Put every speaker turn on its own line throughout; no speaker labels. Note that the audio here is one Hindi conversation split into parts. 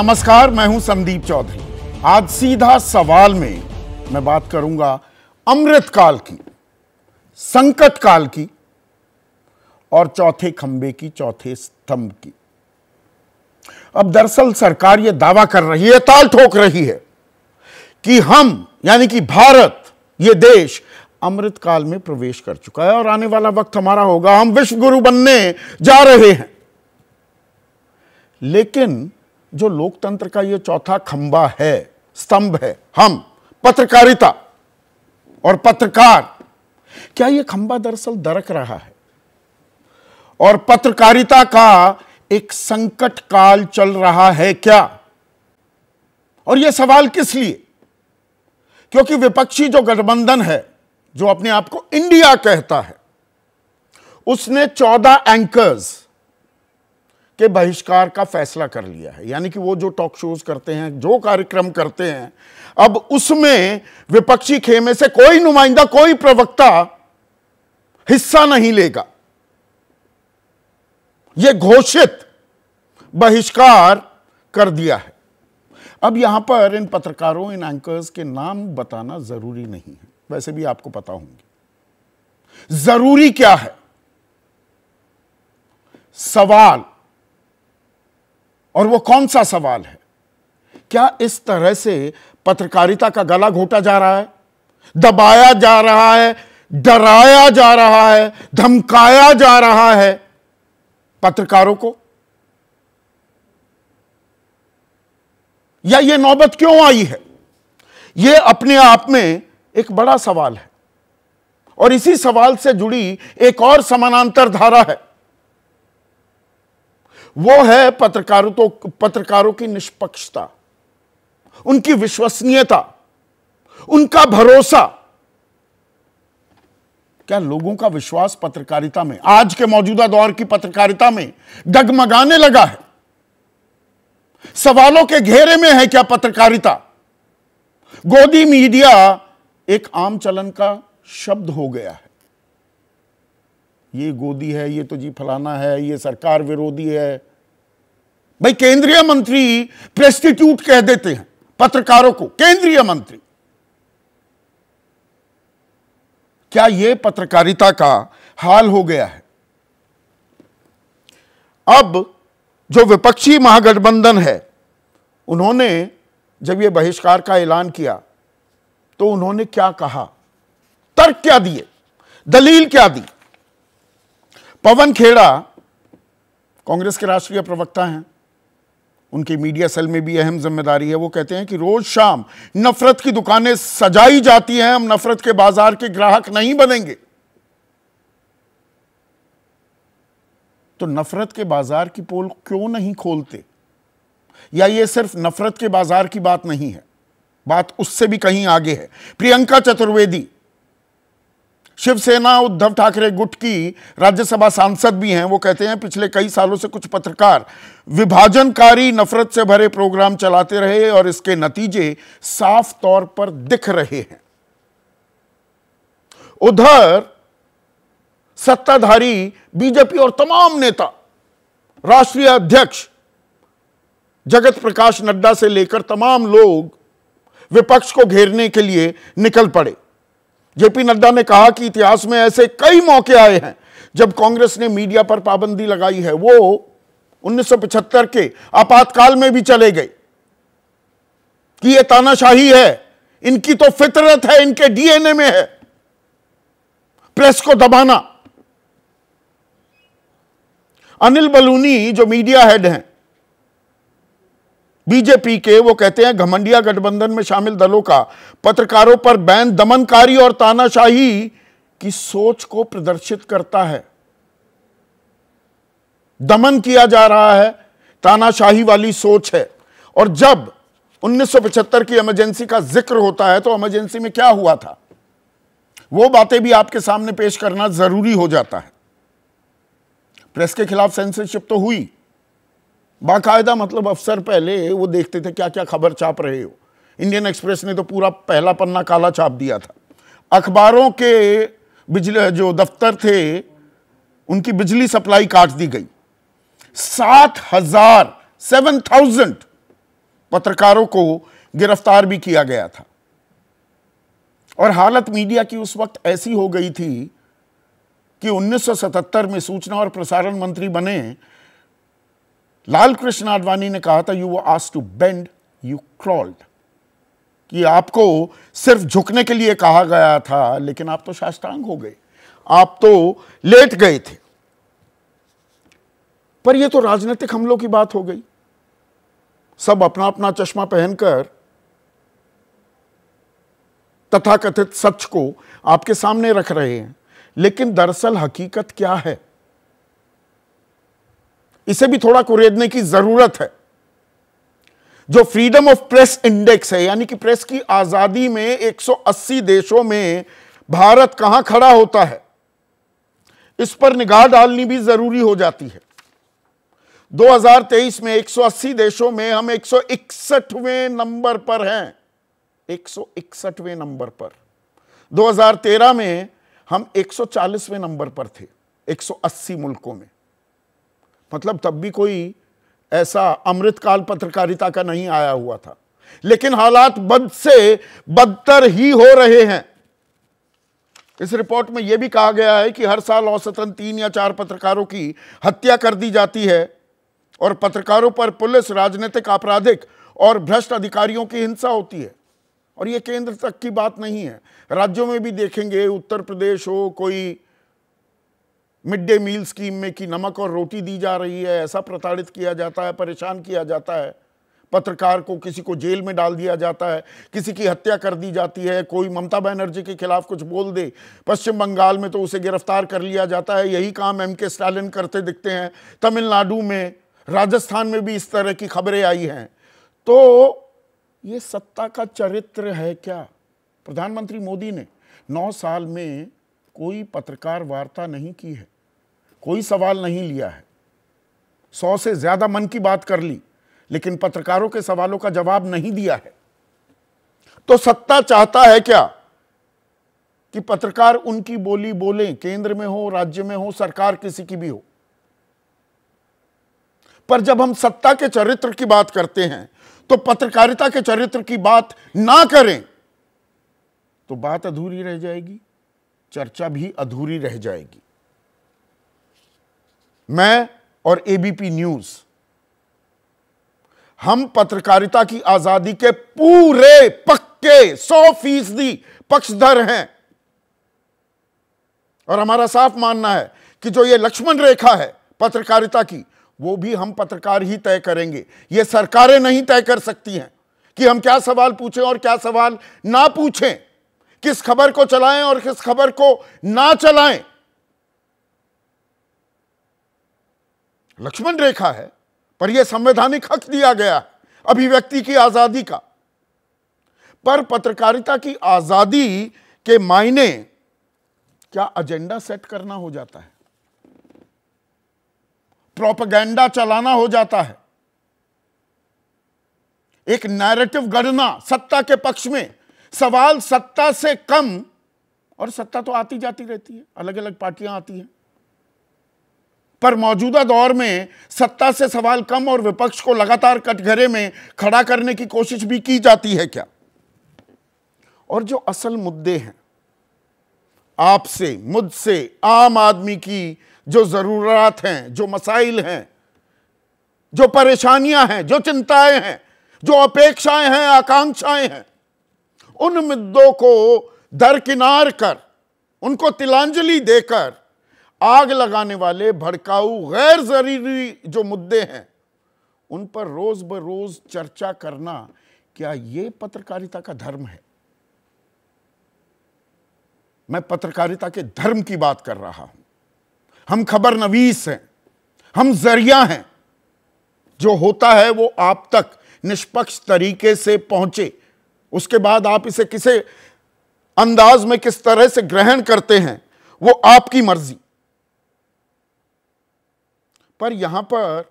नमस्कार मैं हूं संदीप चौधरी आज सीधा सवाल में मैं बात करूंगा अमृत काल की संकट काल की और चौथे खंबे की चौथे स्तंभ की अब दरअसल सरकार यह दावा कर रही है ताल ठोक रही है कि हम यानी कि भारत ये देश अमृत काल में प्रवेश कर चुका है और आने वाला वक्त हमारा होगा हम विश्व गुरु बनने जा रहे हैं लेकिन जो लोकतंत्र का ये चौथा खंबा है स्तंभ है हम पत्रकारिता और पत्रकार क्या ये खंबा दरअसल दरक रहा है और पत्रकारिता का एक संकट काल चल रहा है क्या और यह सवाल किस लिए क्योंकि विपक्षी जो गठबंधन है जो अपने आप को इंडिया कहता है उसने चौदह एंकर्स के बहिष्कार का फैसला कर लिया है यानी कि वो जो टॉक शोज करते हैं जो कार्यक्रम करते हैं अब उसमें विपक्षी खेमे से कोई नुमाइंदा कोई प्रवक्ता हिस्सा नहीं लेगा यह घोषित बहिष्कार कर दिया है अब यहां पर इन पत्रकारों इन एंकर्स के नाम बताना जरूरी नहीं है वैसे भी आपको पता होंगे जरूरी क्या है सवाल और वो कौन सा सवाल है क्या इस तरह से पत्रकारिता का गला घोटा जा रहा है दबाया जा रहा है डराया जा रहा है धमकाया जा रहा है पत्रकारों को या ये नौबत क्यों आई है ये अपने आप में एक बड़ा सवाल है और इसी सवाल से जुड़ी एक और समानांतर धारा है वो है पत्रकारों तो पत्रकारों की निष्पक्षता उनकी विश्वसनीयता उनका भरोसा क्या लोगों का विश्वास पत्रकारिता में आज के मौजूदा दौर की पत्रकारिता में डगमगाने लगा है सवालों के घेरे में है क्या पत्रकारिता गोदी मीडिया एक आम चलन का शब्द हो गया है ये गोदी है ये तो जी फलाना है ये सरकार विरोधी है भाई केंद्रीय मंत्री प्रेस्टिट्यूट कह देते हैं पत्रकारों को केंद्रीय मंत्री क्या यह पत्रकारिता का हाल हो गया है अब जो विपक्षी महागठबंधन है उन्होंने जब यह बहिष्कार का ऐलान किया तो उन्होंने क्या कहा तर्क क्या दिए दलील क्या दी पवन खेड़ा कांग्रेस के राष्ट्रीय प्रवक्ता हैं उनकी मीडिया सेल में भी अहम जिम्मेदारी है वो कहते हैं कि रोज शाम नफरत की दुकानें सजाई जाती हैं हम नफरत के बाजार के ग्राहक नहीं बनेंगे तो नफरत के बाजार की पोल क्यों नहीं खोलते या ये सिर्फ नफरत के बाजार की बात नहीं है बात उससे भी कहीं आगे है प्रियंका चतुर्वेदी शिवसेना उद्धव ठाकरे गुट की राज्यसभा सांसद भी हैं वो कहते हैं पिछले कई सालों से कुछ पत्रकार विभाजनकारी नफरत से भरे प्रोग्राम चलाते रहे और इसके नतीजे साफ तौर पर दिख रहे हैं उधर सत्ताधारी बीजेपी और तमाम नेता राष्ट्रीय अध्यक्ष जगत प्रकाश नड्डा से लेकर तमाम लोग विपक्ष को घेरने के लिए निकल पड़े जेपी नड्डा ने कहा कि इतिहास में ऐसे कई मौके आए हैं जब कांग्रेस ने मीडिया पर पाबंदी लगाई है वो 1975 के आपातकाल में भी चले गए कि ये तानाशाही है इनकी तो फितरत है इनके डीएनए में है प्रेस को दबाना अनिल बलूनी जो मीडिया हेड हैं बीजेपी के वो कहते हैं घमंडिया गठबंधन में शामिल दलों का पत्रकारों पर बैन दमनकारी और तानाशाही की सोच को प्रदर्शित करता है दमन किया जा रहा है तानाशाही वाली सोच है और जब 1975 की इमरजेंसी का जिक्र होता है तो इमरजेंसी में क्या हुआ था वो बातें भी आपके सामने पेश करना जरूरी हो जाता है प्रेस के खिलाफ सेंसरशिप तो हुई बाकायदा मतलब अफसर पहले वो देखते थे क्या क्या खबर छाप रहे हो इंडियन एक्सप्रेस ने तो पूरा पहला पन्ना काला छाप दिया था अखबारों के बिजली जो दफ्तर थे उनकी बिजली सप्लाई काट दी गई सात हजार सेवन थाउजेंड पत्रकारों को गिरफ्तार भी किया गया था और हालत मीडिया की उस वक्त ऐसी हो गई थी कि 1977 में सूचना और प्रसारण मंत्री बने लाल कृष्ण आडवाणी ने कहा था you asked to bend you crawled कि आपको सिर्फ झुकने के लिए कहा गया था लेकिन आप तो शास्त्रांग हो गए आप तो लेट गए थे पर यह तो राजनीतिक हमलों की बात हो गई सब अपना अपना चश्मा पहनकर तथाकथित सच को आपके सामने रख रहे हैं लेकिन दरअसल हकीकत क्या है इसे भी थोड़ा कुरेदने की जरूरत है जो फ्रीडम ऑफ प्रेस इंडेक्स है यानी कि प्रेस की आजादी में 180 देशों में भारत कहां खड़ा होता है इस पर निगाह डालनी भी जरूरी हो जाती है 2023 में 180 देशों में हम 161वें नंबर पर हैं 161वें नंबर पर 2013 में हम 140वें नंबर पर थे 180 मुल्कों में मतलब तब भी कोई ऐसा अमृतकाल पत्रकारिता का नहीं आया हुआ था लेकिन हालात बद से बदतर ही हो रहे हैं इस रिपोर्ट में यह भी कहा गया है कि हर साल औसतन तीन या चार पत्रकारों की हत्या कर दी जाती है और पत्रकारों पर पुलिस राजनीतिक आपराधिक और भ्रष्ट अधिकारियों की हिंसा होती है और यह केंद्र तक की बात नहीं है राज्यों में भी देखेंगे उत्तर प्रदेश हो कोई मिड डे मील स्कीम में कि नमक और रोटी दी जा रही है ऐसा प्रताड़ित किया जाता है परेशान किया जाता है पत्रकार को किसी को जेल में डाल दिया जाता है किसी की हत्या कर दी जाती है कोई ममता बनर्जी के खिलाफ कुछ बोल दे पश्चिम बंगाल में तो उसे गिरफ्तार कर लिया जाता है यही काम एम के स्टालिन करते दिखते हैं तमिलनाडु में राजस्थान में भी इस तरह की खबरें आई हैं तो ये सत्ता का चरित्र है क्या प्रधानमंत्री मोदी ने नौ साल में कोई पत्रकार वार्ता नहीं की है कोई सवाल नहीं लिया है सौ से ज्यादा मन की बात कर ली लेकिन पत्रकारों के सवालों का जवाब नहीं दिया है तो सत्ता चाहता है क्या कि पत्रकार उनकी बोली बोले केंद्र में हो राज्य में हो सरकार किसी की भी हो पर जब हम सत्ता के चरित्र की बात करते हैं तो पत्रकारिता के चरित्र की बात ना करें तो बात अधूरी रह जाएगी चर्चा भी अधूरी रह जाएगी मैं और एबीपी न्यूज हम पत्रकारिता की आजादी के पूरे पक्के सौ फीसदी पक्षधर हैं और हमारा साफ मानना है कि जो ये लक्ष्मण रेखा है पत्रकारिता की वो भी हम पत्रकार ही तय करेंगे ये सरकारें नहीं तय कर सकती हैं कि हम क्या सवाल पूछें और क्या सवाल ना पूछें किस खबर को चलाएं और किस खबर को ना चलाएं लक्ष्मण रेखा है पर यह संवैधानिक हक दिया गया है अभिव्यक्ति की आजादी का पर पत्रकारिता की आजादी के मायने क्या एजेंडा सेट करना हो जाता है प्रोपगेंडा चलाना हो जाता है एक नैरेटिव गढ़ना सत्ता के पक्ष में सवाल सत्ता से कम और सत्ता तो आती जाती रहती है अलग अलग पार्टियां आती हैं पर मौजूदा दौर में सत्ता से सवाल कम और विपक्ष को लगातार कटघरे में खड़ा करने की कोशिश भी की जाती है क्या और जो असल मुद्दे हैं आपसे मुझसे आम आदमी की जो ज़रूरत हैं जो मसाइल हैं जो परेशानियां हैं जो चिंताएं हैं जो अपेक्षाएं हैं आकांक्षाएं हैं उन मुद्दों को दरकिनार कर उनको तिलांजलि देकर आग लगाने वाले भड़काऊ गैर जरूरी जो मुद्दे हैं उन पर रोज ब रोज चर्चा करना क्या यह पत्रकारिता का धर्म है मैं पत्रकारिता के धर्म की बात कर रहा हूं हम खबर नवीस हैं हम जरिया हैं जो होता है वो आप तक निष्पक्ष तरीके से पहुंचे उसके बाद आप इसे किसे अंदाज में किस तरह से ग्रहण करते हैं वो आपकी मर्जी पर यहां पर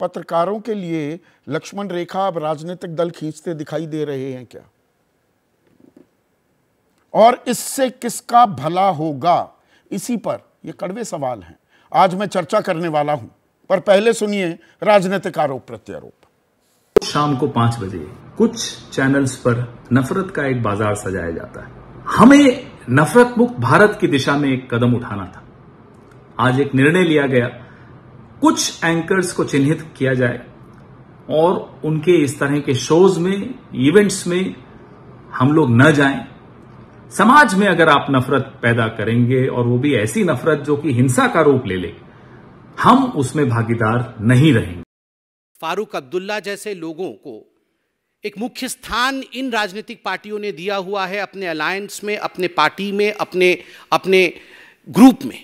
पत्रकारों के लिए लक्ष्मण रेखा अब राजनीतिक दल खींचते दिखाई दे रहे हैं क्या और इससे किसका भला होगा इसी पर ये कड़वे सवाल हैं आज मैं चर्चा करने वाला हूं पर पहले सुनिए राजनीतिक आरोप प्रत्यारोप
शाम को पांच बजे कुछ चैनल्स पर नफरत का एक बाजार सजाया जाता है हमें नफरत मुक्त भारत की दिशा में एक कदम उठाना था आज एक निर्णय लिया गया कुछ एंकर्स को चिन्हित किया जाए और उनके इस तरह के शोज में इवेंट्स में हम लोग न जाएं समाज में अगर आप नफरत पैदा करेंगे और वो भी ऐसी नफरत जो कि हिंसा का रूप ले ले हम उसमें भागीदार नहीं रहेंगे
फारूक अब्दुल्ला जैसे लोगों को एक मुख्य स्थान इन राजनीतिक पार्टियों ने दिया हुआ है अपने अलायंस में अपने पार्टी में अपने अपने ग्रुप में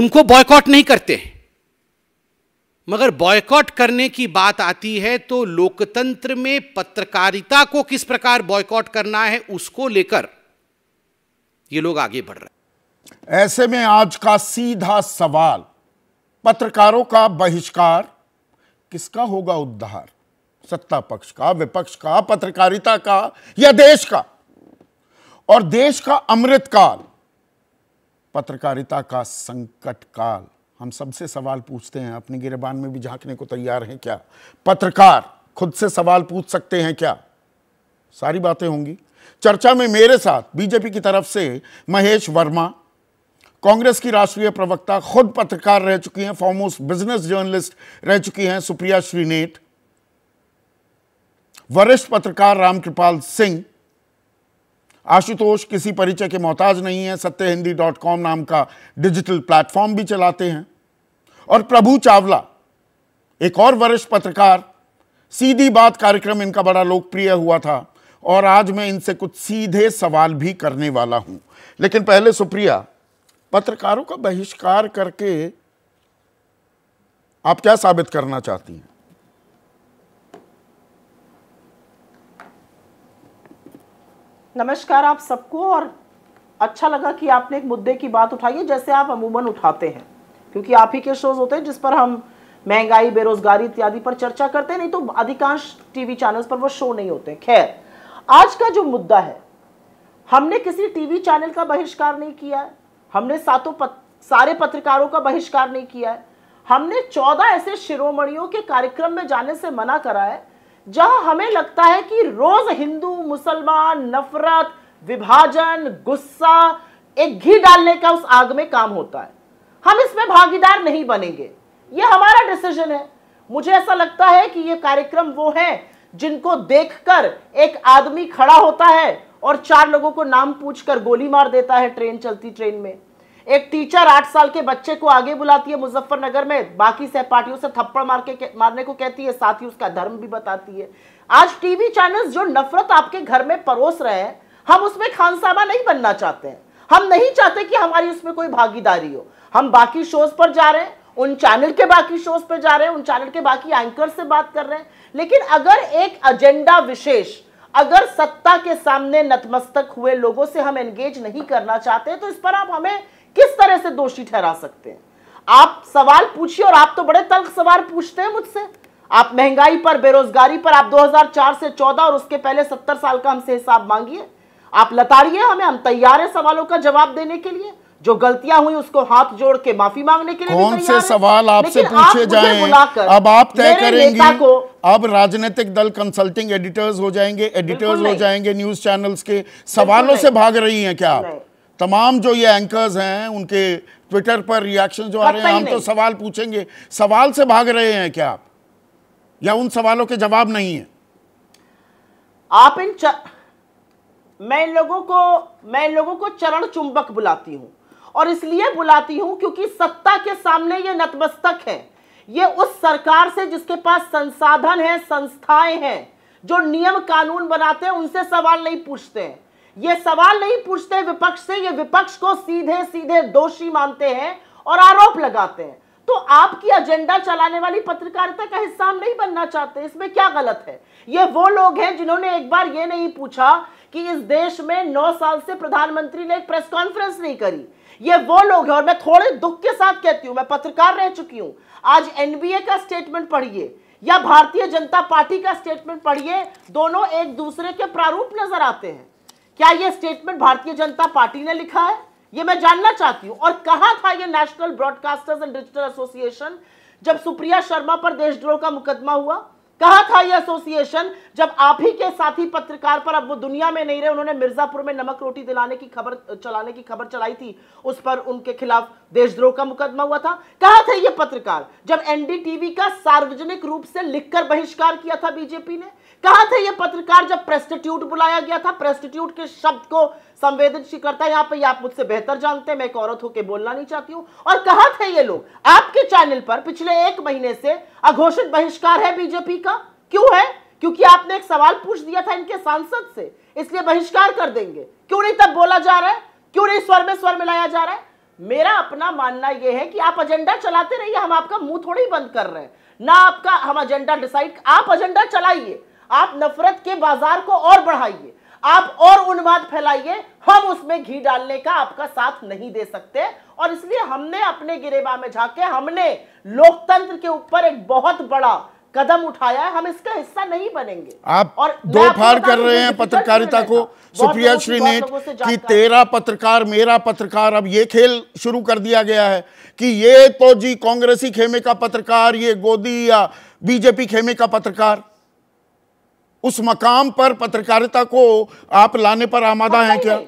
उनको बॉयकॉट नहीं
करते हैं मगर बॉयकॉट करने की बात आती है तो लोकतंत्र में पत्रकारिता को किस प्रकार बॉयकॉट करना है उसको लेकर
ये लोग आगे बढ़
रहे
हैं ऐसे में आज का सीधा सवाल पत्रकारों का बहिष्कार किसका होगा उद्धार सत्ता पक्ष का विपक्ष का पत्रकारिता का या देश का और देश का अमृत काल पत्रकारिता का संकट काल हम सबसे सवाल पूछते हैं अपने गिरबान में भी झांकने को तैयार हैं क्या पत्रकार खुद से सवाल पूछ सकते हैं क्या सारी बातें होंगी चर्चा में मेरे साथ बीजेपी की तरफ से महेश वर्मा कांग्रेस की राष्ट्रीय प्रवक्ता खुद पत्रकार रह चुकी हैं फॉर्मोस्ट बिजनेस जर्नलिस्ट रह चुकी हैं सुप्रिया श्रीनेट वरिष्ठ पत्रकार रामकृपाल सिंह आशुतोष किसी परिचय के मोहताज नहीं है सत्य हिंदी डॉट कॉम नाम का डिजिटल प्लेटफॉर्म भी चलाते हैं और प्रभु चावला एक और वरिष्ठ पत्रकार सीधी बात कार्यक्रम इनका बड़ा लोकप्रिय हुआ था और आज मैं इनसे कुछ सीधे सवाल भी करने वाला हूं लेकिन पहले सुप्रिया पत्रकारों का बहिष्कार करके आप क्या साबित करना चाहती हैं
नमस्कार आप सबको और अच्छा लगा कि आपने एक मुद्दे की बात उठाई है जैसे आप अमूमन उठाते हैं क्योंकि आप ही के शोज होते हैं जिस पर हम महंगाई बेरोजगारी इत्यादि पर चर्चा करते हैं नहीं तो अधिकांश टीवी चैनल्स पर वो शो नहीं होते खैर आज का जो मुद्दा है हमने किसी टीवी चैनल का बहिष्कार नहीं किया हमने सातों पत, सारे पत्रकारों का बहिष्कार नहीं किया है हमने चौदह ऐसे शिरोमणियों के कार्यक्रम में जाने से मना करा है जहां हमें लगता है कि रोज हिंदू मुसलमान नफरत विभाजन गुस्सा एक घी डालने का उस आग में काम होता है हम इसमें भागीदार नहीं बनेंगे ये हमारा डिसीजन है मुझे ऐसा लगता है कि ये कार्यक्रम वो है जिनको देखकर एक आदमी खड़ा होता है और चार लोगों को नाम पूछकर गोली मार देता है ट्रेन चलती ट्रेन में एक टीचर आठ साल के बच्चे को आगे बुलाती है मुजफ्फरनगर में बाकी सहपाठियों से थप्पड़ मार के मारने को कहती है साथ ही उसका धर्म भी बताती है आज टीवी चैनल्स जो नफरत आपके घर में परोस रहे हैं हम उसमें खानसामा नहीं बनना चाहते हैं हम नहीं चाहते कि हमारी उसमें कोई भागीदारी हो हम बाकी शोज पर जा रहे हैं उन चैनल के बाकी शोज पर जा रहे हैं उन चैनल के बाकी एंकर से बात कर रहे हैं लेकिन अगर एक एजेंडा विशेष अगर सत्ता के सामने नतमस्तक हुए लोगों से हम एंगेज नहीं करना चाहते तो इस पर आप हमें किस तरह से दोषी ठहरा सकते हैं आप सवाल पूछिए और आप तो बड़े तल्ख सवाल पूछते हैं मुझसे आप महंगाई पर बेरोजगारी पर आप 2004 से 14 और उसके पहले 70 साल का हमसे हिसाब मांगिए आप लताड़िए हमें हम तैयार हैं सवालों का जवाब देने के लिए जो गलतियां हुई उसको हाथ जोड़ के माफी मांगने के लिए कौन से सवाल आपसे पूछे जाए अब आप तय करेंगे अब राजनीतिक दल
कंसल्टिंग एडिटर्स हो जाएंगे एडिटर्स हो जाएंगे न्यूज चैनल्स के सवालों से भाग रही हैं क्या आप तमाम जो ये एंकर्स हैं उनके ट्विटर पर रिएक्शन जो आ रहे हैं हम तो सवाल पूछेंगे सवाल से भाग रहे हैं क्या आप या उन सवालों के जवाब नहीं है
आप इन मैं लोगों को मैं लोगों को चरण चुंबक बुलाती हूं और इसलिए बुलाती हूं क्योंकि सत्ता के सामने ये नतमस्तक है ये उस सरकार से जिसके पास संसाधन है संस्थाएं हैं जो नियम कानून बनाते हैं उनसे सवाल नहीं पूछते हैं ये सवाल नहीं पूछते विपक्ष से ये विपक्ष को सीधे सीधे दोषी मानते हैं और आरोप लगाते हैं तो आपकी एजेंडा चलाने वाली पत्रकारिता का हिस्सा नहीं बनना चाहते इसमें क्या गलत है ये वो लोग हैं जिन्होंने एक बार ये नहीं पूछा कि इस देश में नौ साल से प्रधानमंत्री ने एक प्रेस कॉन्फ्रेंस नहीं करी ये वो लोग हैं और मैं थोड़े दुख के साथ कहती हूं मैं पत्रकार रह चुकी हूँ आज एनबीए का स्टेटमेंट पढ़िए या भारतीय जनता पार्टी का स्टेटमेंट पढ़िए दोनों एक दूसरे के प्रारूप नजर आते हैं क्या यह स्टेटमेंट भारतीय जनता पार्टी ने लिखा है यह मैं जानना चाहती हूं और कहा था यह national broadcasters and digital association जब सुप्रिया शर्मा पर देशद्रोह का मुकदमा हुआ कहा था ये एसोसिएशन जब आप ही के साथी पत्रकार पर अब वो दुनिया में नहीं रहे उन्होंने मिर्जापुर में नमक रोटी दिलाने की खबर चलाने की खबर चलाई थी उस पर उनके खिलाफ देशद्रोह का मुकदमा हुआ था कहा था यह पत्रकार जब एनडीटीवी का सार्वजनिक रूप से लिखकर बहिष्कार किया था बीजेपी ने कहा था यह पत्रकार जब प्रेस्टिट्यूट बुलाया गया था प्रेस्टिट्यूट के शब्द को संवेदनशीलता यहां पर आप मुझसे बेहतर जानते हैं मैं एक औरत होकर बोलना नहीं चाहती हूं और कहा थे ये लोग आपके चैनल पर पिछले एक महीने से अघोषित बहिष्कार है बीजेपी का क्यों है क्योंकि आपने एक सवाल पूछ दिया था इनके सांसद से इसलिए बहिष्कार कर देंगे क्यों नहीं तब बोला जा रहा है क्यों नहीं स्वर में स्वर मिलाया जा रहा है मेरा अपना मानना यह है कि आप एजेंडा चलाते रहिए हम आपका मुंह थोड़ी बंद कर रहे हैं ना आपका हम एजेंडा डिसाइड आप एजेंडा चलाइए आप नफरत के बाजार को और बढ़ाइए आप और उन्माद फैलाइए हम उसमें घी डालने का आपका साथ नहीं दे सकते और इसलिए हमने अपने गिरेबा में झाके हमने लोकतंत्र के ऊपर एक बहुत बड़ा कदम उठाया है हम इसका हिस्सा नहीं बनेंगे
आप और दो फाड़ कर रहे हैं पत्रकारिता को सुप्रिया ने कि तेरा पत्रकार मेरा पत्रकार अब ये खेल शुरू कर दिया गया है कि ये तो जी कांग्रेसी खेमे का पत्रकार ये गोदी या बीजेपी खेमे का पत्रकार उस मकाम पर पत्रकारिता को आप लाने पर आमादा हैं क्या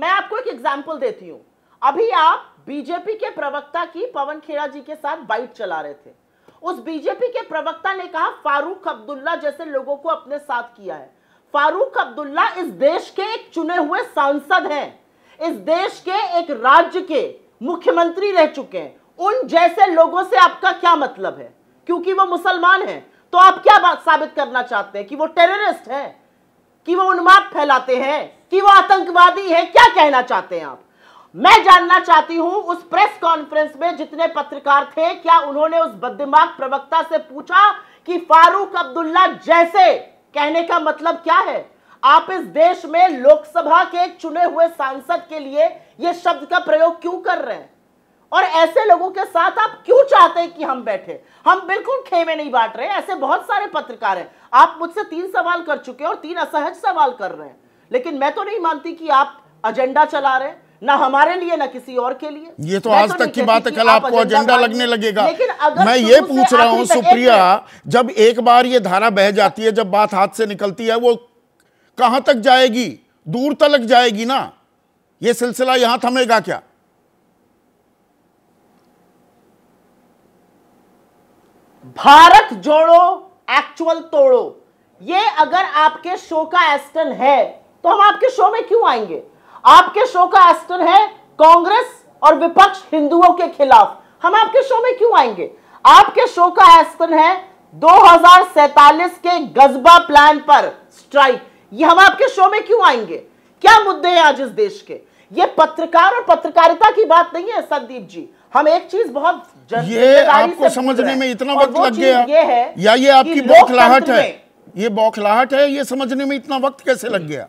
मैं आपको एक एग्जाम्पल देती हूं अभी आप बीजेपी के प्रवक्ता की पवन खेड़ा जी के साथ बाइट चला रहे थे उस बीजेपी के प्रवक्ता ने कहा फारूक अब्दुल्ला जैसे लोगों को अपने साथ किया है फारूक अब्दुल्ला इस देश के एक चुने हुए सांसद हैं इस देश के एक राज्य के मुख्यमंत्री रह चुके हैं उन जैसे लोगों से आपका क्या मतलब है क्योंकि वो मुसलमान हैं तो आप क्या बात साबित करना चाहते हैं कि वो टेररिस्ट हैं कि वो उन्माद फैलाते हैं कि वो आतंकवादी हैं क्या कहना चाहते हैं आप मैं जानना चाहती हूं उस प्रेस कॉन्फ्रेंस में जितने पत्रकार थे क्या उन्होंने उस बदमाग प्रवक्ता से पूछा कि फारूक अब्दुल्ला जैसे कहने का मतलब क्या है आप इस देश में लोकसभा के चुने हुए सांसद के लिए यह शब्द का प्रयोग क्यों कर रहे हैं और ऐसे लोगों के साथ आप क्यों चाहते हैं कि हम बैठे हम बिल्कुल खेमे नहीं बांट रहे ऐसे बहुत सारे पत्रकार हैं आप मुझसे तीन सवाल कर चुके हैं और तीन असहज सवाल कर रहे हैं लेकिन मैं तो नहीं मानती कि आप एजेंडा चला रहे ना हमारे लिए ना किसी और के लिए ये तो आज तो तक की बात है कल आपको एजेंडा लगने लगेगा लेकिन अगर मैं ये पूछ रहा हूँ सुप्रिया
जब एक बार ये धारा बह जाती है जब बात हाथ से निकलती है वो कहां तक जाएगी दूर तक जाएगी ना ये सिलसिला यहां थमेगा क्या
भारत जोड़ो एक्चुअल तोड़ो ये अगर आपके शो का एस्टन है तो हम आपके शो में क्यों आएंगे आपके शो का एस्टन है कांग्रेस और विपक्ष हिंदुओं के खिलाफ हम आपके शो में क्यों आएंगे आपके शो का एस्टन है दो के गजबा प्लान पर स्ट्राइक ये हम आपके शो में क्यों आएंगे क्या मुद्दे हैं आज इस देश के ये पत्रकार और पत्रकारिता की बात नहीं है संदीप जी हम एक चीज बहुत ये आपको समझने में इतना वक्त लग गया ये है या ये आपकी बौखलाहट है
ये बौखलाहट है ये समझने में इतना वक्त
कैसे लग गया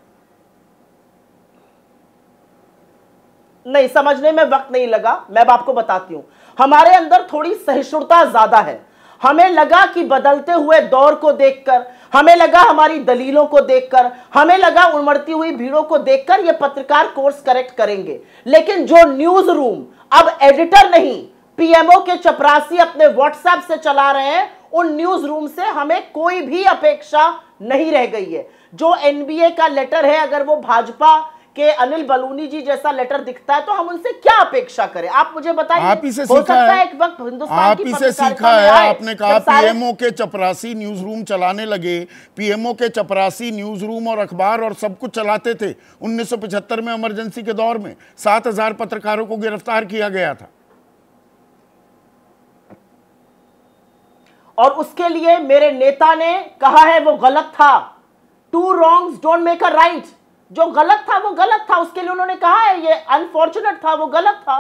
नहीं समझने में वक्त नहीं लगा मैं आपको बताती हूँ हमारे अंदर थोड़ी सहिष्णुता ज्यादा है हमें लगा कि बदलते हुए दौर को देखकर हमें लगा हमारी दलीलों को देखकर हमें लगा उमड़ती हुई भीड़ों को देखकर ये पत्रकार कोर्स करेक्ट करेंगे लेकिन जो न्यूज रूम अब एडिटर नहीं पीएमओ के चपरासी अपने व्हाट्सएप से चला रहे हैं उन न्यूज रूम से हमें कोई भी अपेक्षा नहीं रह गई है जो एनबीए का लेटर है अगर वो भाजपा कि अनिल बलूनी जी जैसा लेटर दिखता है तो हम उनसे क्या अपेक्षा करें आप मुझे बताइए आप इसे हो सकता है एक वक्त हिंदुस्तान आप की इसे सीखा है आपने कहा पीएमओ
के चपरासी न्यूज रूम चलाने लगे पीएमओ के चपरासी न्यूज रूम और अखबार और सब कुछ चलाते थे उन्नीस में इमरजेंसी के दौर में सात पत्रकारों को गिरफ्तार किया गया था
और उसके लिए मेरे नेता ने कहा है वो गलत था two wrongs don't make a right जो गलत था वो गलत था उसके लिए उन्होंने कहा है ये अनफॉर्चुनेट था वो गलत था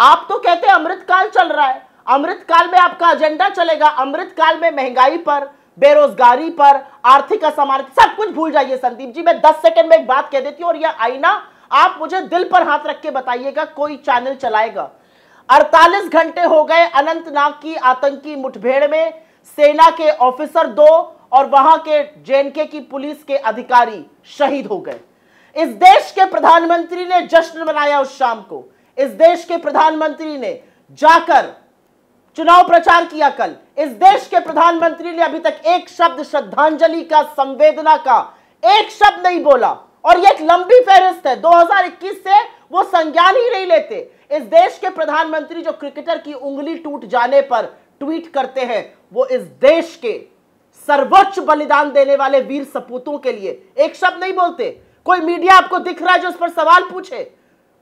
आप तो कहते हैं अमृतकाल चल रहा है अमृतकाल में आपका एजेंडा चलेगा अमृतकाल में महंगाई पर बेरोजगारी पर आर्थिक असमान सब कुछ भूल जाइए संदीप जी मैं दस सेकंड में एक बात कह देती हूँ और यह आईना आप मुझे दिल पर हाथ रख के बताइएगा कोई चैनल चलाएगा 48 घंटे हो गए अनंतनाग की आतंकी मुठभेड़ में सेना के ऑफिसर दो और वहां के जेएनके की पुलिस के अधिकारी शहीद हो गए इस देश के प्रधानमंत्री ने जश्न मनाया उस शाम को इस देश के प्रधानमंत्री ने जाकर चुनाव प्रचार किया कल इस देश के प्रधानमंत्री ने अभी तक एक शब्द श्रद्धांजलि का संवेदना का एक शब्द नहीं बोला और ये एक लंबी फेहरिस्त है 2021 से वो संज्ञान ही नहीं लेते इस देश के प्रधानमंत्री जो क्रिकेटर की उंगली टूट जाने पर ट्वीट करते हैं वो इस देश के सर्वोच्च बलिदान देने वाले वीर सपूतों के लिए एक शब्द नहीं बोलते कोई मीडिया आपको दिख रहा है जो उस पर सवाल पूछे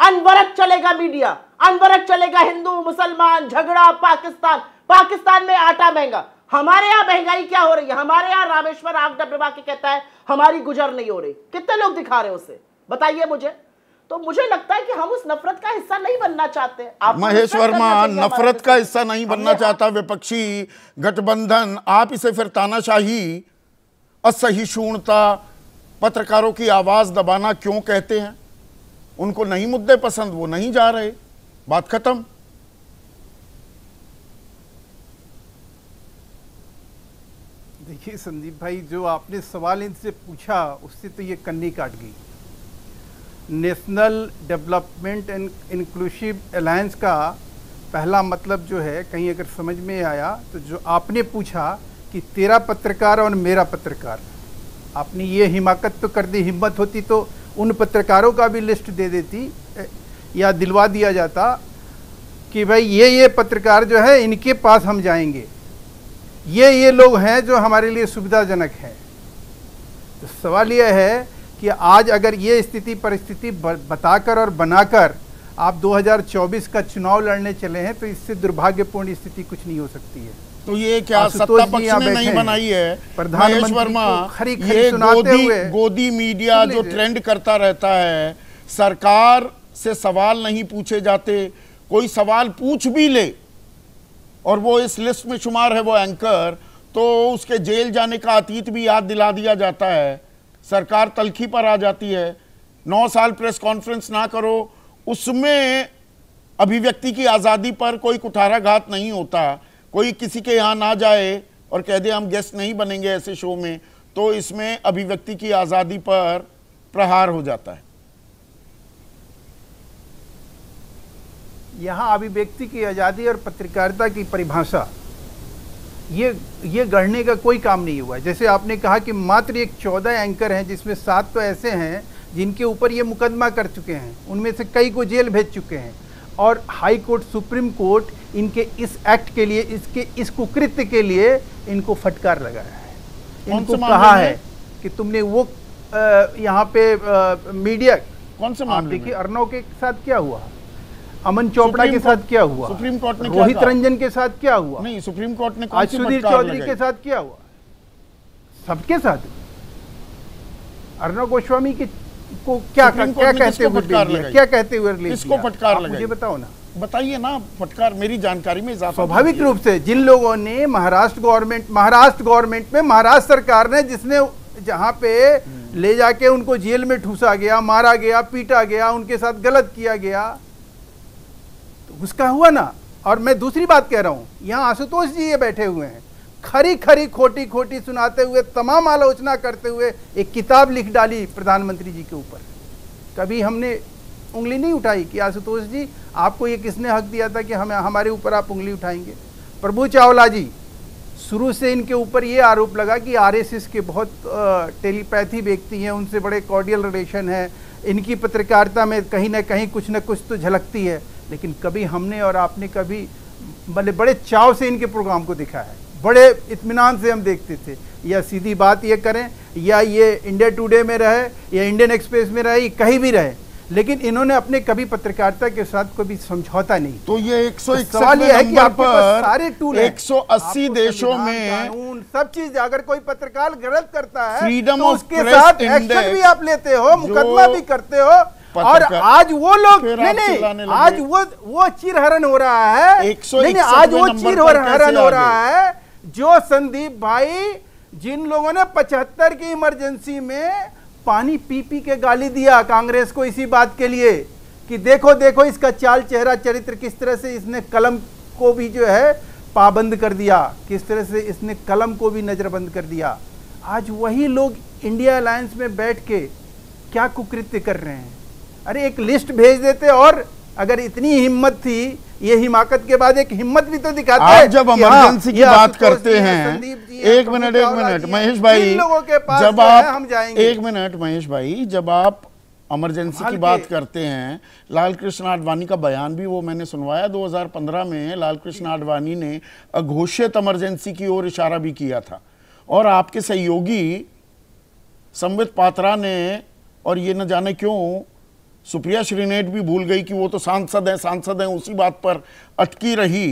अनवरत चलेगा मीडिया अनवरत चलेगा हिंदू मुसलमान झगड़ा पाकिस्तान पाकिस्तान में आटा महंगा हमारे यहां महंगाई क्या हो रही है हमारे यहां रामेश्वर आग प्रभा के कहता है हमारी गुजर नहीं हो रही कितने लोग दिखा रहे उसे बताइए मुझे तो मुझे लगता है कि हम उस नफरत का हिस्सा नहीं बनना चाहते आप महेश वर्मा नफरत का
हिस्सा नहीं बनना चाहता विपक्षी गठबंधन आप इसे फिर तानाशाही असहिष्णुता पत्रकारों की आवाज़ दबाना क्यों कहते हैं उनको नहीं मुद्दे पसंद वो नहीं जा रहे बात खत्म
देखिए संदीप भाई जो आपने सवाल इनसे पूछा उससे तो ये कन्नी काट गई national development and inclusive alliance का पहला मतलब जो है कहीं अगर समझ में आया तो जो आपने पूछा कि तेरा पत्रकार और मेरा पत्रकार आपने ये हिमाकत तो कर दी हिम्मत होती तो उन पत्रकारों का भी लिस्ट दे देती या दिलवा दिया जाता कि भाई ये ये पत्रकार जो है इनके पास हम जाएंगे ये ये लोग हैं जो हमारे लिए सुविधाजनक हैं तो सवाल यह है कि आज अगर ये स्थिति परिस्थिति बताकर और बनाकर आप 2024 का चुनाव लड़ने चले हैं तो इससे दुर्भाग्यपूर्ण स्थिति कुछ नहीं हो सकती है तो ये क्या सत्ता पक्ष ने नहीं बनाई है
महेश वर्मा खरी खरी ये गोदी गोदी मीडिया जो ट्रेंड करता रहता है सरकार से सवाल नहीं पूछे जाते कोई सवाल पूछ भी ले और वो इस लिस्ट में शुमार है वो एंकर तो उसके जेल जाने का अतीत भी याद दिला दिया जाता है सरकार तलखी पर आ जाती है नौ साल प्रेस कॉन्फ्रेंस ना करो उसमें अभिव्यक्ति की आज़ादी पर कोई कुठाराघात नहीं होता कोई किसी के यहाँ ना जाए और कह दे हम गेस्ट नहीं बनेंगे ऐसे शो में तो इसमें अभिव्यक्ति की आज़ादी पर प्रहार हो जाता है
यहाँ अभिव्यक्ति की आज़ादी और पत्रकारिता की परिभाषा ये ये गढ़ने का कोई काम नहीं हुआ है जैसे आपने कहा कि मात्र एक चौदह एंकर हैं जिसमें सात तो ऐसे हैं जिनके ऊपर ये मुकदमा कर चुके हैं उनमें से कई को जेल भेज चुके हैं और हाई कोर्ट सुप्रीम कोर्ट इनके इस एक्ट के लिए इसके इस कुकृत्य के लिए इनको फटकार लगाया है इनको कहा है कि तुमने वो यहाँ पे आ, मीडिया कौन से मामले देखिए अर्नव के साथ क्या हुआ अमन चोपड़ा के साथ क्या हुआ सुप्रीम कोर्ट ने रोहित रंजन के साथ क्या हुआ नहीं सुप्रीम कोर्ट ने आज सुधीर चौधरी के साथ क्या हुआ सबके साथ अर्नव
गोस्वामी के को क्या क्या, क्या कहते हुए क्या कहते हुए इसको फटकार मुझे बताओ ना बताइए ना फटकार मेरी जानकारी में स्वाभाविक रूप से
जिन लोगों ने महाराष्ट्र गवर्नमेंट महाराष्ट्र गवर्नमेंट में महाराष्ट्र सरकार ने जिसने जहाँ पे हम्म। ले जाके उनको जेल में ठूसा गया मारा गया पीटा गया उनके साथ गलत किया गया तो उसका हुआ ना और मैं दूसरी बात कह रहा हूँ यहाँ आशुतोष जी ये बैठे हुए हैं खरी खरी खोटी खोटी सुनाते हुए तमाम आलोचना करते हुए एक किताब लिख डाली प्रधानमंत्री जी के ऊपर कभी हमने उंगली नहीं उठाई कि आशुतोष जी आपको ये किसने हक दिया था कि हमें हमारे ऊपर आप उंगली उठाएंगे प्रभु चावला जी शुरू से इनके ऊपर ये आरोप लगा कि आरएसएस के बहुत टेलीपैथी व्यक्ति हैं उनसे बड़े कॉर्डियल रिलेशन है इनकी पत्रकारिता में कहीं ना कहीं कुछ ना कुछ तो झलकती है लेकिन कभी हमने और आपने कभी मतलब बड़े चाव से इनके प्रोग्राम को दिखा है बड़े इतमान से हम देखते थे या सीधी बात ये करें या ये इंडिया टुडे में रहे या इंडियन एक्सप्रेस में रहे कहीं भी रहे लेकिन इन्होंने अपने कभी पत्रकारिता के साथ कोई समझौता नहीं तो ये तो एक सौ सवाल ये सारे टूल एक सौ अस्सी देशों में सब चीज अगर कोई पत्रकार गलत करता है फ्रीडम तो उसके साथ एक्शन भी आप लेते हो मुकदमा भी करते हो और आज वो लोग नहीं नहीं आज वो वो चिरहरण हो रहा है नहीं आज वो चिरहरण हो रहा है जो संदीप भाई जिन लोगों ने पचहत्तर की इमरजेंसी में पानी पी पी के गाली दिया कांग्रेस को इसी बात के लिए कि देखो देखो इसका चाल चेहरा चरित्र किस तरह से इसने कलम को भी जो है पाबंद कर दिया किस तरह से इसने कलम को भी नज़रबंद कर दिया आज वही लोग इंडिया अलायंस में बैठ के क्या कुकृत्य कर रहे हैं अरे एक लिस्ट भेज देते और अगर इतनी हिम्मत थी ये हिमाकत के बाद एक हिम्मत भी तो दिखाते हाँ, हैं जब इमरजेंसी की बात करते हैं एक मिनट एक मिनट महेश भाई लोगों के पास जब आप हम जाएंगे एक
मिनट महेश भाई जब आप इमरजेंसी की बात करते हैं लाल कृष्ण आडवाणी का बयान भी वो मैंने सुनवाया 2015 में लाल कृष्ण आडवाणी ने अघोषित इमरजेंसी की ओर इशारा भी किया था और आपके सहयोगी संबित पात्रा ने और ये न जाने क्यों सुप्रिया श्रीनेट भी भूल गई कि वो तो सांसद हैं सांसद हैं उसी बात पर अटकी रही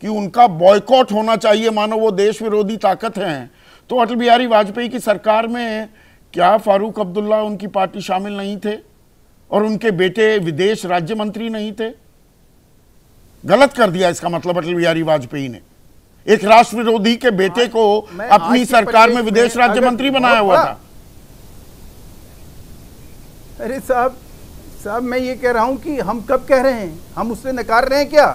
कि उनका बॉयकॉट होना चाहिए मानो वो देश विरोधी ताकत हैं तो अटल बिहारी वाजपेयी की सरकार में क्या फारूक अब्दुल्ला उनकी पार्टी शामिल नहीं थे और उनके बेटे विदेश राज्य मंत्री नहीं थे गलत कर दिया इसका मतलब अटल बिहारी वाजपेयी ने एक राष्ट्र विरोधी के बेटे को अपनी सरकार में विदेश राज्य मंत्री बनाया हुआ था
अरे साहब साहब मैं ये कह रहा हूँ कि हम कब कह रहे हैं हम उससे नकार रहे हैं क्या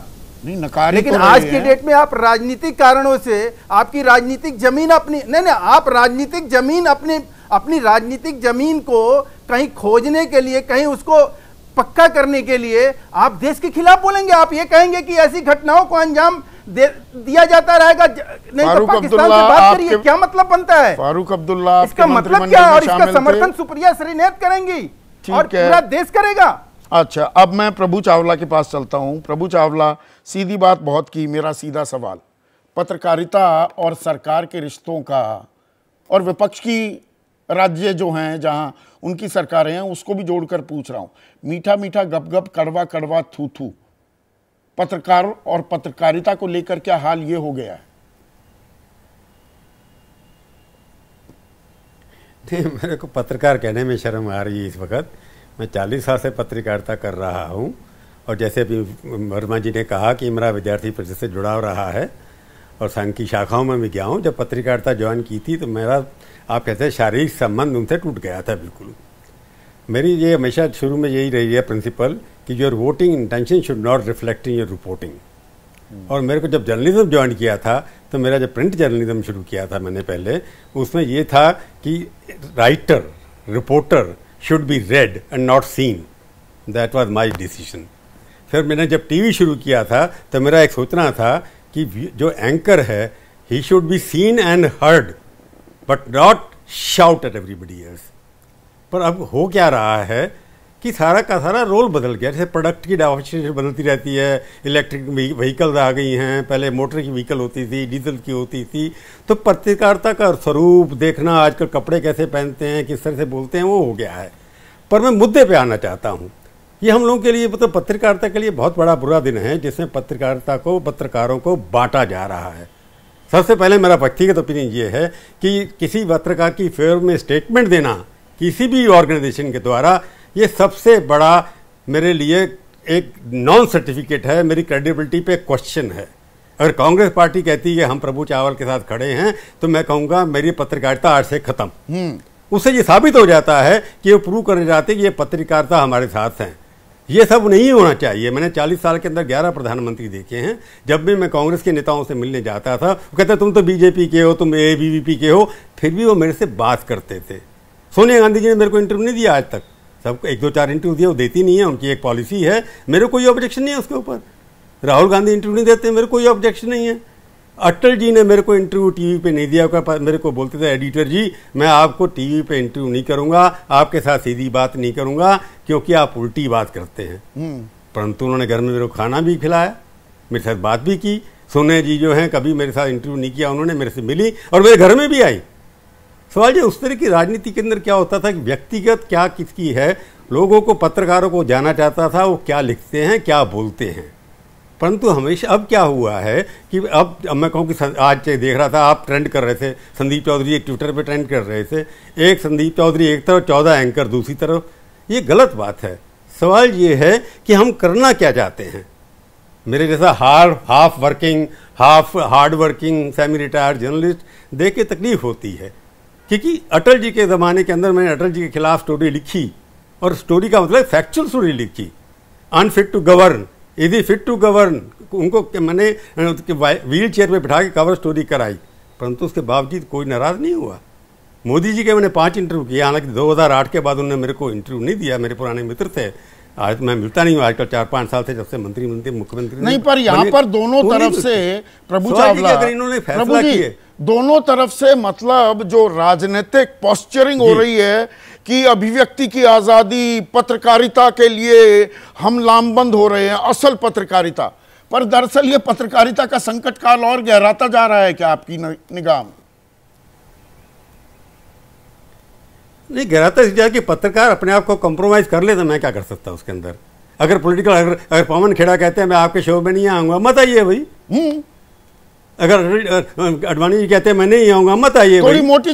नहीं नकार लेकिन तो आज की डेट
में आप राजनीतिक कारणों से आपकी राजनीतिक जमीन अपनी नहीं नहीं आप राजनीतिक जमीन अपने अपनी राजनीतिक जमीन को कहीं खोजने के लिए कहीं उसको पक्का करने के लिए आप देश के खिलाफ बोलेंगे आप ये कहेंगे कि ऐसी घटनाओं को अंजाम दे, दिया जाता रहेगा नहीं तो पाकिस्तान से बात करिए
क्या मतलब बनता है फारूक अब्दुल्ला इसका मतलब क्या और इसका समर्थन
सुप्रिया श्रीनेत करेंगी और पूरा देश करेगा
अच्छा अब मैं प्रभु चावला के पास चलता हूँ प्रभु चावला सीधी बात बहुत की मेरा सीधा सवाल पत्रकारिता और सरकार के रिश्तों का और विपक्ष की राज्य जो हैं जहाँ उनकी सरकारें हैं उसको भी जोड़कर पूछ रहा हूँ मीठा मीठा गप गप कड़वा कड़वा थू थू पत्रकार और पत्रकारिता को लेकर क्या हाल ये हो गया है
नहीं मेरे को पत्रकार कहने में शर्म आ रही है इस वक्त मैं चालीस साल से पत्रकारिता कर रहा हूँ और जैसे अभी वर्मा जी ने कहा कि मेरा विद्यार्थी परिषद से जुड़ाव रहा है और संघ की शाखाओं में भी गया हूँ जब पत्रकारिता ज्वाइन की थी तो मेरा आप कहते हैं शारीरिक संबंध उनसे टूट गया था बिल्कुल मेरी ये हमेशा शुरू में यही रही है प्रिंसिपल कि your voting intention should not reflect in your reporting और मेरे को जब जर्नलिज्म ज्वाइन किया था तो मेरा जब प्रिंट जर्नलिज्म शुरू किया था मैंने पहले उसमें ये था कि writer reporter should be read and not seen that was my decision फिर मैंने जब टीवी शुरू किया था तो मेरा एक सोचना था कि जो एंकर है he should be seen and heard but not shout at everybody else पर अब हो क्या रहा है कि सारा का सारा रोल बदल गया जैसे प्रोडक्ट की डाइवर्सिटी बदलती रहती है इलेक्ट्रिक व्हीकल्स आ गई हैं पहले मोटर की व्हीकल होती थी डीजल की होती थी तो पत्रकारिता का स्वरूप देखना आजकल कपड़े कैसे पहनते हैं किस तरह से बोलते हैं वो हो गया है पर मैं मुद्दे पर आना चाहता हूँ ये हम लोगों के लिए मतलब तो पत्रकारिता के लिए बहुत बड़ा बुरा दिन है जिसमें पत्रकारिता को पत्रकारों को बांटा जा रहा है सबसे पहले मेरा व्यक्तिगत ओपिनियन ये है कि किसी पत्रकार की फेवर में स्टेटमेंट देना किसी भी ऑर्गेनाइजेशन के द्वारा ये सबसे बड़ा मेरे लिए एक नॉन सर्टिफिकेट है मेरी क्रेडिबिलिटी पे क्वेश्चन है अगर कांग्रेस पार्टी कहती है हम प्रभु चावल के साथ खड़े हैं तो मैं कहूँगा मेरी पत्रकारिता आज से खत्म हम्म। उससे ये साबित हो जाता है कि वो प्रूव करने जाते कि ये पत्रकारिता हमारे साथ हैं ये सब नहीं होना चाहिए मैंने 40 साल के अंदर 11 प्रधानमंत्री देखे हैं जब भी मैं कांग्रेस के नेताओं से मिलने जाता था वो कहते तुम तो बीजेपी के हो तुम ए के हो फिर भी वो मेरे से बात करते थे सोनिया गांधी जी ने मेरे को इंटरव्यू नहीं दिया आज तक सबको एक दो चार इंटरव्यू दिए वो देती नहीं है उनकी एक पॉलिसी है मेरे कोई ऑब्जेक्शन नहीं है उसके ऊपर राहुल गांधी इंटरव्यू नहीं देते मेरे कोई ऑब्जेक्शन नहीं है अटल जी ने मेरे को इंटरव्यू टीवी पे नहीं दिया मेरे को बोलते थे एडिटर जी मैं आपको टीवी पे इंटरव्यू नहीं करूंगा आपके साथ सीधी बात नहीं करूंगा क्योंकि आप उल्टी बात करते हैं हम्म। परंतु उन्होंने घर में मेरे को खाना भी खिलाया मेरे साथ बात भी की सोने जी जो हैं कभी मेरे साथ इंटरव्यू नहीं किया उन्होंने मेरे से मिली और मेरे घर में भी आई सवाल ये उस तरह की राजनीति के अंदर क्या होता था कि व्यक्तिगत क्या किसकी है लोगों को पत्रकारों को जाना चाहता था वो क्या लिखते हैं क्या बोलते हैं परंतु हमेशा अब क्या हुआ है कि अब, अब मैं कहूँ कि आज देख रहा था आप ट्रेंड कर रहे थे संदीप चौधरी एक ट्विटर पर ट्रेंड कर रहे थे एक संदीप चौधरी एक तरफ चौदह एंकर दूसरी तरफ ये गलत बात है सवाल ये है कि हम करना क्या चाहते हैं मेरे जैसा हार half working half hard working semi retired journalist देख के तकलीफ होती है क्योंकि अटल जी के ज़माने के अंदर मैंने अटल जी के खिलाफ स्टोरी लिखी और स्टोरी का मतलब फैक्चुअल स्टोरी लिखी unfit to govern is he fit to govern उनको मैंने व्हील चेयर पर बिठा के कवर स्टोरी कराई परंतु उसके बावजूद कोई नाराज़ नहीं हुआ मोदी जी के मैंने पांच इंटरव्यू किया हालांकि 2008 के बाद उन्होंने मेरे को इंटरव्यू नहीं दिया मेरे पुराने मित्र थे आज तो मैं मिलता नहीं हूँ आजकल चार पांच साल से जब से मंत्री मंत्री मुख्यमंत्री नहीं पर यहाँ पर दोनों तरफ से प्रभु चावला प्रभु जी
दोनों तरफ से मतलब जो राजनीतिक पॉस्चरिंग हो रही है कि अभिव्यक्ति की आज़ादी पत्रकारिता के लिए हम लामबंद हो रहे हैं असल पत्रकारिता पर दरअसल ये पत्रकारिता का संकट काल और गहराता जा रहा है क्या आपकी निगाह में
नहीं गहराता तो इस जाए कि पत्रकार अपने आप को कॉम्प्रोमाइज़ कर ले तो मैं क्या कर सकता हूँ उसके अंदर अगर पॉलिटिकल अगर अगर पवन खेड़ा कहते हैं मैं आपके शो में नहीं आऊँगा मत आइए भाई हम्म। अगर अडवाणी जी कहते हैं मैं नहीं आऊंगा मत आइए थोड़ी मोटी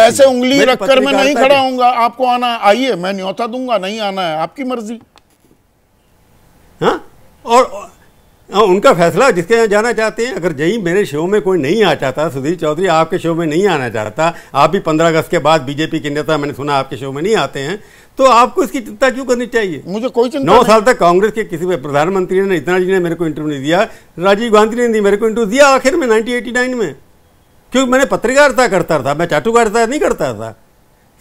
ऐसे उंगली रखकर मैं नहीं खड़ा
आपको आना आइए मैं न्योता दूंगा नहीं आना है आपकी मर्जी
हाँ और हाँ, उनका फैसला जिसके यहाँ जाना चाहते हैं अगर जई मेरे शो में कोई नहीं आ चाहता सुधीर चौधरी आपके शो में नहीं आना चाहता आप भी पंद्रह अगस्त के बाद बीजेपी के नेता मैंने सुना आपके शो में नहीं आते हैं तो आपको इसकी चिंता क्यों करनी चाहिए
मुझे कोई चिंता नौ साल तक
कांग्रेस के किसी प्रधानमंत्री ने इतना जी ने मेरे को इंटरव्यू नहीं दिया राजीव गांधी ने दी मेरे को इंटरव्यू दिया आखिर में नाइनटीन में क्योंकि मैंने पत्रकारिता करता था मैं चाटुकारिता नहीं करता था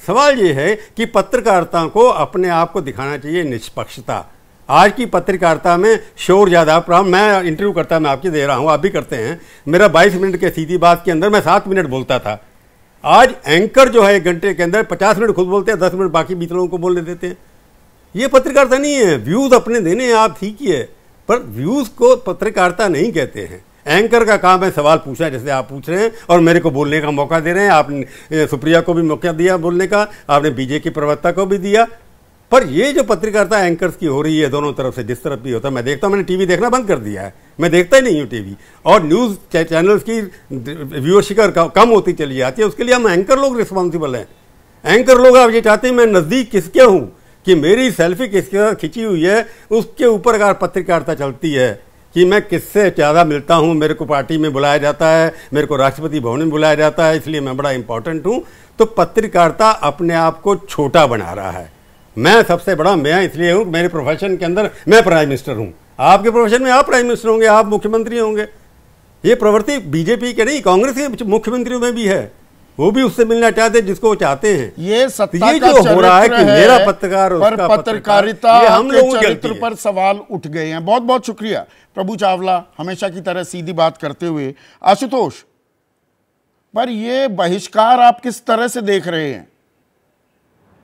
सवाल ये है कि पत्रकारिता को अपने आप को दिखाना चाहिए निष्पक्षता आज की पत्रकारिता में शोर ज़्यादा प्रॉब्लम मैं इंटरव्यू करता मैं आपकी दे रहा हूँ आप भी करते हैं मेरा 22 मिनट के सीधी बात के अंदर मैं सात मिनट बोलता था आज एंकर जो है एक घंटे के अंदर पचास मिनट खुद बोलते हैं दस मिनट बाकी बीच लोगों को बोलने देते हैं ये पत्रकारिता नहीं है व्यूज़ अपने देने हैं आप ठीक ही है पर व्यूज़ को पत्रकारिता नहीं कहते हैं एंकर का काम है सवाल पूछना जैसे आप पूछ रहे हैं और मेरे को बोलने का मौका दे रहे हैं आपने सुप्रिया को भी मौका दिया बोलने का आपने बीजेपी प्रवक्ता को भी दिया पर ये जो पत्रकारिता एंकर्स की हो रही है दोनों तरफ से जिस तरफ भी होता है मैं देखता हूँ मैंने टीवी देखना बंद कर दिया है मैं देखता ही नहीं हूँ टीवी और न्यूज़ चैनल्स की व्यूअरशिप कम होती चली जाती है उसके लिए हम एंकर लोग रिस्पॉन्सिबल हैं एंकर लोग आप ये चाहते हैं मैं नज़दीक किसके हूँ कि मेरी सेल्फी किसके साथ खिंची हुई है उसके ऊपर अगर पत्रकारिता चलती है कि मैं किससे ज़्यादा मिलता हूँ मेरे को पार्टी में बुलाया जाता है मेरे को राष्ट्रपति भवन में बुलाया जाता है इसलिए मैं बड़ा इंपॉर्टेंट हूँ तो पत्रकारिता अपने आप को छोटा बना रहा है मैं सबसे बड़ा मैं इसलिए हूँ मेरे प्रोफेशन के अंदर मैं प्राइम मिनिस्टर हूँ आपके प्रोफेशन में आप प्राइम मिनिस्टर होंगे आप मुख्यमंत्री होंगे ये प्रवृत्ति बीजेपी के नहीं कांग्रेस के मुख्यमंत्रियों में भी है वो भी उससे मिलना चाहते हैं जिसको वो चाहते हैं ये तो सत्ता ये जो हो रहा है कि मेरा पत्रकार पर पत्रकारिता हम लोग चरित्र
पर सवाल उठ गए हैं बहुत बहुत शुक्रिया प्रभु चावला हमेशा की तरह सीधी बात करते हुए आशुतोष पर ये बहिष्कार आप किस तरह से देख रहे हैं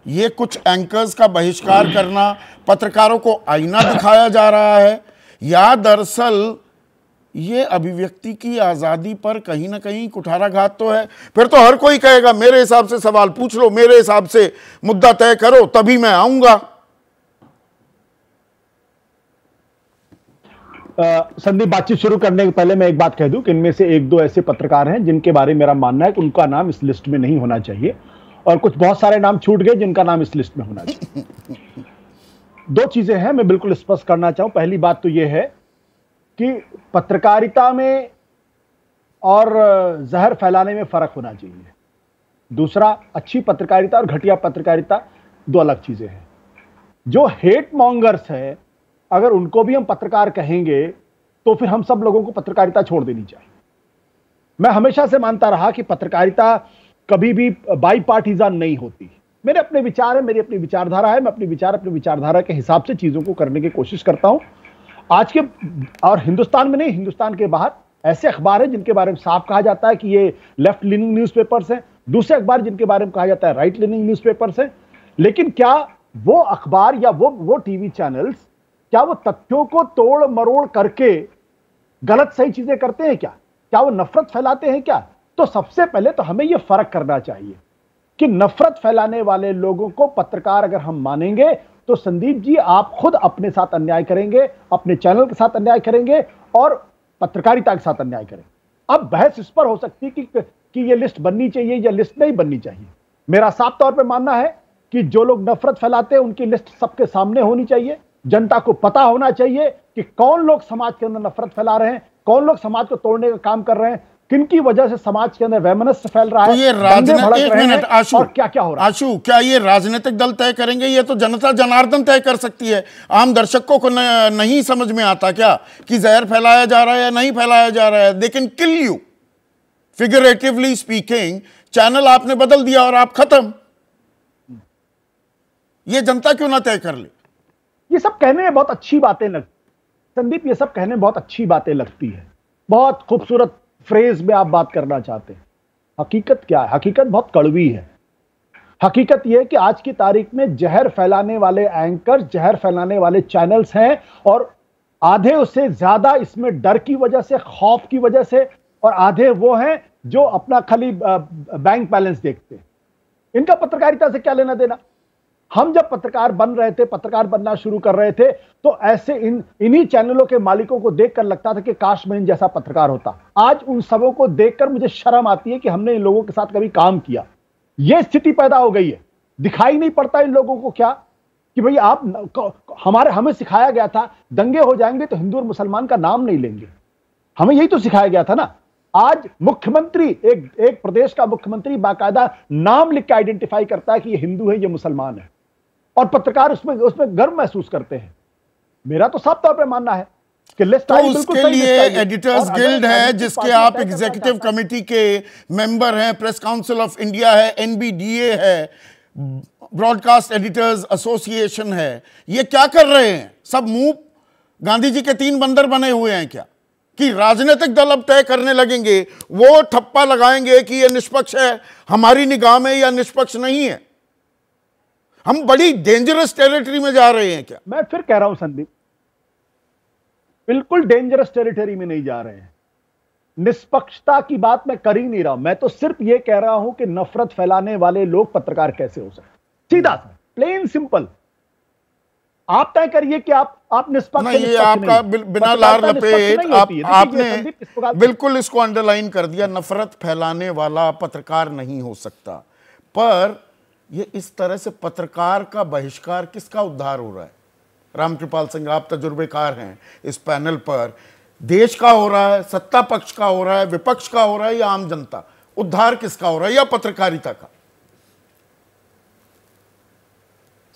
ये कुछ एंकर्स का बहिष्कार करना पत्रकारों को आईना दिखाया जा रहा है या दरअसल ये अभिव्यक्ति की आज़ादी पर कहीं ना कहीं कुठाराघात तो है फिर तो हर कोई कहेगा मेरे हिसाब से सवाल पूछ लो मेरे हिसाब से मुद्दा तय करो तभी मैं आऊंगा
संदीप बातचीत शुरू करने के पहले मैं एक बात कह दूं कि इनमें से एक दो ऐसे पत्रकार हैं जिनके बारे में मेरा मानना है कि उनका नाम इस लिस्ट में नहीं होना चाहिए और कुछ बहुत सारे नाम छूट गए जिनका नाम इस लिस्ट में होना चाहिए दो चीजें हैं मैं बिल्कुल स्पष्ट करना चाहूं पहली बात तो यह है कि पत्रकारिता में और जहर फैलाने में फर्क होना चाहिए दूसरा अच्छी पत्रकारिता और घटिया पत्रकारिता दो अलग चीजें हैं जो हेट मॉन्गर्स है अगर उनको भी हम पत्रकार कहेंगे तो फिर हम सब लोगों को पत्रकारिता छोड़ देनी चाहिए मैं हमेशा से मानता रहा कि पत्रकारिता कभी भी बाई पार्टीजान नहीं होती मेरे अपने विचार है मेरी अपनी विचारधारा है मैं अपनी विचार अपनी विचारधारा के हिसाब से चीज़ों को करने की कोशिश करता हूं आज के और हिंदुस्तान में नहीं हिंदुस्तान के बाहर ऐसे अखबार हैं जिनके बारे में साफ कहा जाता है कि ये लेफ्ट न्यूज न्यूज़पेपर्स हैं दूसरे अखबार जिनके बारे में कहा जाता है राइट न्यूज न्यूज़पेपर्स हैं लेकिन क्या वो अखबार या वो वो टीवी चैनल्स क्या वो तथ्यों को तोड़ मरोड़ करके गलत सही चीज़ें करते हैं क्या क्या वो नफरत फैलाते हैं क्या तो सबसे पहले तो हमें यह फर्क करना चाहिए कि नफरत फैलाने वाले लोगों को पत्रकार अगर हम मानेंगे तो संदीप जी आप खुद अपने साथ अन्याय करेंगे अपने चैनल के साथ अन्याय करेंगे और पत्रकारिता के साथ अन्याय करेंगे अब बहस इस पर हो सकती है कि कि यह लिस्ट बननी चाहिए या लिस्ट नहीं बननी चाहिए मेरा साफ तौर पर मानना है कि जो लोग नफरत फैलाते हैं उनकी लिस्ट सबके सामने होनी चाहिए जनता को पता होना चाहिए कि कौन लोग समाज के अंदर नफरत फैला रहे हैं कौन लोग समाज को तोड़ने का काम कर रहे हैं किन की वजह से समाज के अंदर वैमनस्य फैल रहा है तो ये राजनीतिक आशु और
क्या क्या हो रहा है आशु क्या ये राजनीतिक दल तय करेंगे ये तो जनता जनार्दन तय कर सकती है आम दर्शकों को न, नहीं समझ में आता क्या कि जहर फैलाया जा रहा है या नहीं फैलाया जा रहा है they can kill you figuratively speaking channel आपने बदल दिया और आप खत्म ये जनता क्यों ना तय कर ले ये सब कहने में बहुत अच्छी
बातें लगती संदीप ये सब कहने में बहुत अच्छी बातें लगती है बहुत खूबसूरत फ्रेज में आप बात करना चाहते हैं हकीकत क्या है हकीकत बहुत कड़वी है हकीकत यह कि आज की तारीख में जहर फैलाने वाले एंकर जहर फैलाने वाले चैनल्स हैं और आधे उससे ज्यादा इसमें डर की वजह से खौफ की वजह से और आधे वो हैं जो अपना खाली बैंक बैलेंस देखते हैं इनका पत्रकारिता से क्या लेना देना हम जब पत्रकार बन रहे थे पत्रकार बनना शुरू कर रहे थे तो ऐसे इन इन्हीं चैनलों के मालिकों को देखकर लगता था कि काश मैं इन जैसा पत्रकार होता आज उन सबों को देखकर मुझे शर्म आती है कि हमने इन लोगों के साथ कभी काम किया यह स्थिति पैदा हो गई है दिखाई नहीं पड़ता इन लोगों को क्या कि भाई आप हमारे हमें सिखाया गया था दंगे हो जाएंगे तो हिंदू और मुसलमान का नाम नहीं लेंगे हमें यही तो सिखाया गया था ना आज मुख्यमंत्री एक एक प्रदेश का मुख्यमंत्री बाकायदा नाम लिख के आइडेंटिफाई करता है कि ये हिंदू है ये मुसलमान है और पत्रकार उसमें उसमें गर्व महसूस करते हैं मेरा
तो साफ तौर पर मानना है कि लिस्ट तो उसके लिए एडिटर्स गिल्ड है जिसके आप एग्जीक्यूटिव कमेटी तो के मेंबर हैं प्रेस काउंसिल ऑफ इंडिया है एनबीडीए है ब्रॉडकास्ट एडिटर्स एसोसिएशन है ये क्या कर रहे हैं सब मुंह गांधी जी के तीन बंदर बने हुए हैं क्या कि राजनीतिक दल अब तय करने लगेंगे वो ठप्पा लगाएंगे कि ये निष्पक्ष है हमारी निगाह में या निष्पक्ष नहीं है हम बड़ी डेंजरस टेरिटरी में जा रहे हैं क्या मैं फिर कह रहा हूं संदीप
बिल्कुल डेंजरस टेरिटरी में नहीं जा रहे हैं निष्पक्षता की बात मैं कर ही नहीं रहा मैं तो सिर्फ यह कह रहा हूं कि नफरत फैलाने वाले लोग पत्रकार कैसे हो सकते सीधा प्लेन सिंपल आप तय करिए कि आप आप
निष्पक्ष नहीं ये आपका बिना लार लपेट आप आपने बिल्कुल इसको अंडरलाइन कर दिया नफरत फैलाने वाला पत्रकार नहीं हो सकता पर ये इस तरह से पत्रकार का बहिष्कार किसका उद्धार हो रहा है रामकृपाल सिंह आप तजुर्बेकार हैं इस पैनल पर देश का हो रहा है सत्ता पक्ष का हो रहा है विपक्ष का हो रहा है या आम जनता उद्धार किसका हो रहा है या पत्रकारिता का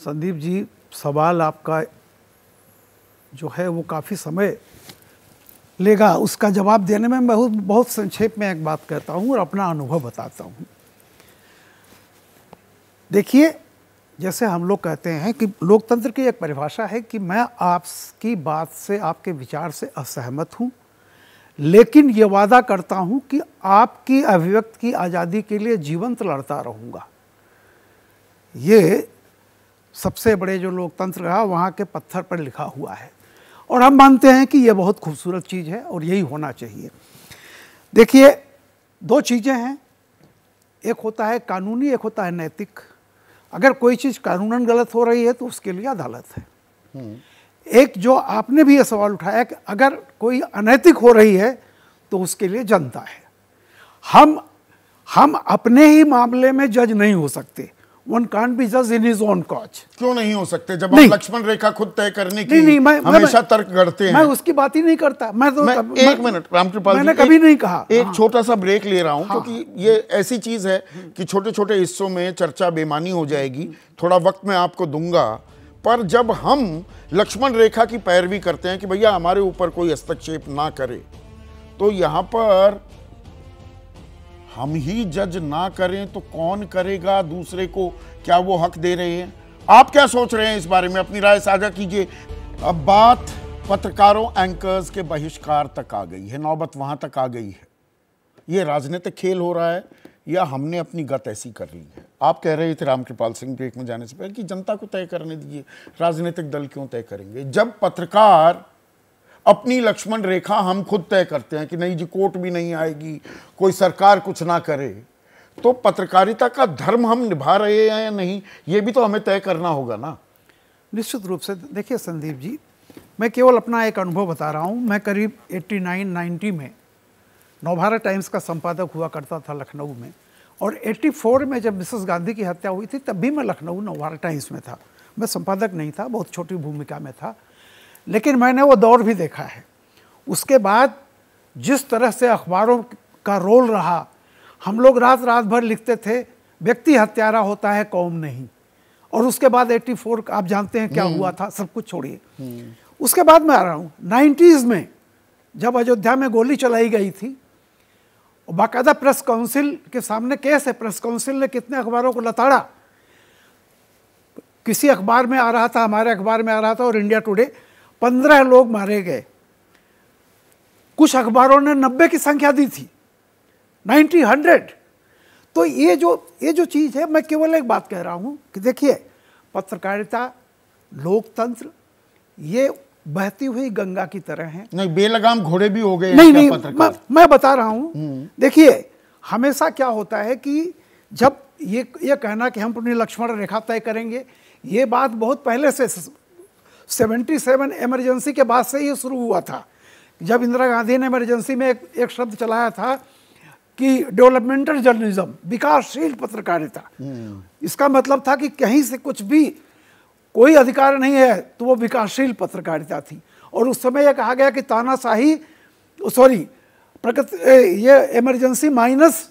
संदीप जी सवाल आपका जो है वो काफ़ी समय लेगा उसका जवाब देने में मैं बहुत बहुत संक्षेप में एक बात कहता हूँ और अपना अनुभव बताता हूँ देखिए जैसे हम लोग कहते हैं कि लोकतंत्र की एक परिभाषा है कि मैं आपकी बात से आपके विचार से असहमत हूँ लेकिन ये वादा करता हूँ कि आपकी अभिव्यक्त की आज़ादी के लिए जीवंत लड़ता रहूँगा ये सबसे बड़े जो लोकतंत्र रहा वहाँ के पत्थर पर लिखा हुआ है और हम मानते हैं कि यह बहुत खूबसूरत चीज़ है और यही होना चाहिए देखिए दो चीज़ें हैं एक होता है कानूनी एक होता है नैतिक अगर कोई चीज़ कानूनन गलत हो रही है तो उसके लिए अदालत है हम्म। एक जो आपने भी ये सवाल उठाया कि अगर कोई अनैतिक हो रही है तो उसके लिए जनता है हम हम अपने ही मामले में जज नहीं हो सकते वन
कान बी जज इन इज ओन कॉच क्यों नहीं हो सकते जब आप लक्ष्मण रेखा खुद तय करने की नहीं, नहीं, मैं, हमेशा मैं, तर्क गढ़ते हैं मैं उसकी बात ही नहीं करता मैं तो मैं, तब, एक मिनट रामकृपाल मैंने जी, कभी एक, नहीं कहा एक हाँ। छोटा सा ब्रेक ले रहा हूँ हाँ, क्योंकि ये ऐसी चीज है कि छोटे छोटे हिस्सों में चर्चा बेमानी हो जाएगी थोड़ा वक्त मैं आपको दूंगा पर जब हम लक्ष्मण रेखा की पैरवी करते हैं कि भैया हमारे ऊपर कोई हस्तक्षेप ना करे तो यहाँ पर हम ही जज ना करें तो कौन करेगा दूसरे को क्या वो हक दे रहे हैं आप क्या सोच रहे हैं इस बारे में अपनी राय साझा कीजिए अब बात पत्रकारों एंकर्स के बहिष्कार तक आ गई है नौबत वहां तक आ गई है ये राजनीतिक खेल हो रहा है या हमने अपनी गत ऐसी कर ली है आप कह रहे थे रामकृपाल सिंह ब्रेक में जाने से पहले कि जनता को तय करने दीजिए राजनीतिक दल क्यों तय करेंगे जब पत्रकार अपनी लक्ष्मण रेखा हम खुद तय करते हैं कि नहीं जी कोर्ट भी नहीं आएगी कोई सरकार कुछ ना करे तो पत्रकारिता का धर्म हम निभा रहे हैं या नहीं ये भी तो हमें तय करना होगा ना निश्चित रूप से देखिए संदीप जी
मैं केवल अपना एक अनुभव बता रहा हूँ मैं करीब 89 90 में नवभारत टाइम्स का संपादक हुआ करता था लखनऊ में और 84 में जब मिसेस गांधी की हत्या हुई थी तब भी मैं लखनऊ नवभारत टाइम्स में था मैं संपादक नहीं था बहुत छोटी भूमिका में था लेकिन मैंने वो दौर भी देखा है उसके बाद जिस तरह से अखबारों का रोल रहा हम लोग रात रात भर लिखते थे व्यक्ति हत्यारा होता है कौम नहीं और उसके बाद 84 आप जानते हैं क्या हम्म। हुआ था सब कुछ छोड़िए हम्म। उसके बाद मैं आ रहा हूँ नाइन्टीज़ में जब अयोध्या में गोली चलाई गई थी और बाकायदा प्रेस काउंसिल के सामने केस है प्रेस काउंसिल ने कितने अखबारों को लताड़ा किसी अखबार में आ रहा था हमारे अखबार में आ रहा था और इंडिया टुडे पंद्रह लोग मारे गए कुछ अखबारों ने नब्बे की संख्या दी थी नाइन्टी हंड्रेड तो ये जो ये जो चीज़ है मैं केवल एक बात कह रहा हूं कि देखिए पत्रकारिता लोकतंत्र ये बहती हुई गंगा की तरह है नहीं बेलगाम घोड़े भी हो गए नहीं नहीं मैं, मैं बता रहा हूं हम्म। देखिए हमेशा क्या होता है कि जब ये ये कहना कि हम अपनी लक्ष्मण रेखा तय करेंगे ये बात बहुत पहले से सेवेंटी सेवन एमरजेंसी के बाद से ही शुरू हुआ था जब इंदिरा गांधी ने इमरजेंसी में एक, एक शब्द चलाया था कि डेवलपमेंटल जर्नलिज्म विकासशील पत्रकारिता हम्म। इसका मतलब था कि कहीं से कुछ भी कोई अधिकार नहीं है तो वो विकासशील पत्रकारिता थी और उस समय यह कहा गया कि तानाशाही सॉरी प्रगति ये इमरजेंसी माइनस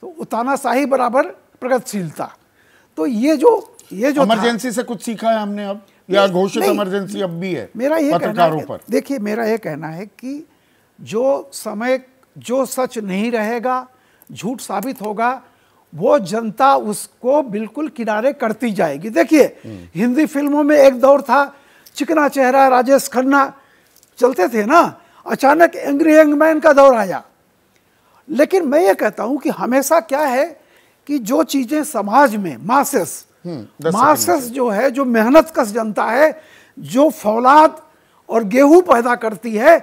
तो तानाशाही बराबर प्रगतिशीलता तो ये जो ये जो इमरजेंसी से कुछ सीखा है हमने अब या घोषित इमरजेंसी
अब भी है मेरा ये पत्रकारों पर
देखिए मेरा यह कहना है कि जो समय जो सच नहीं रहेगा झूठ साबित होगा वो जनता उसको बिल्कुल किनारे करती जाएगी देखिए हिंदी फिल्मों में एक दौर था चिकना चेहरा राजेश खन्ना चलते थे ना अचानक एंग्री यंग का दौर आया लेकिन मैं ये कहता हूँ कि हमेशा क्या है कि जो चीज़ें समाज में मासेस
हम्म, मासस
जो है जो मेहनत कस जनता है जो फौलाद और गेहूं पैदा करती है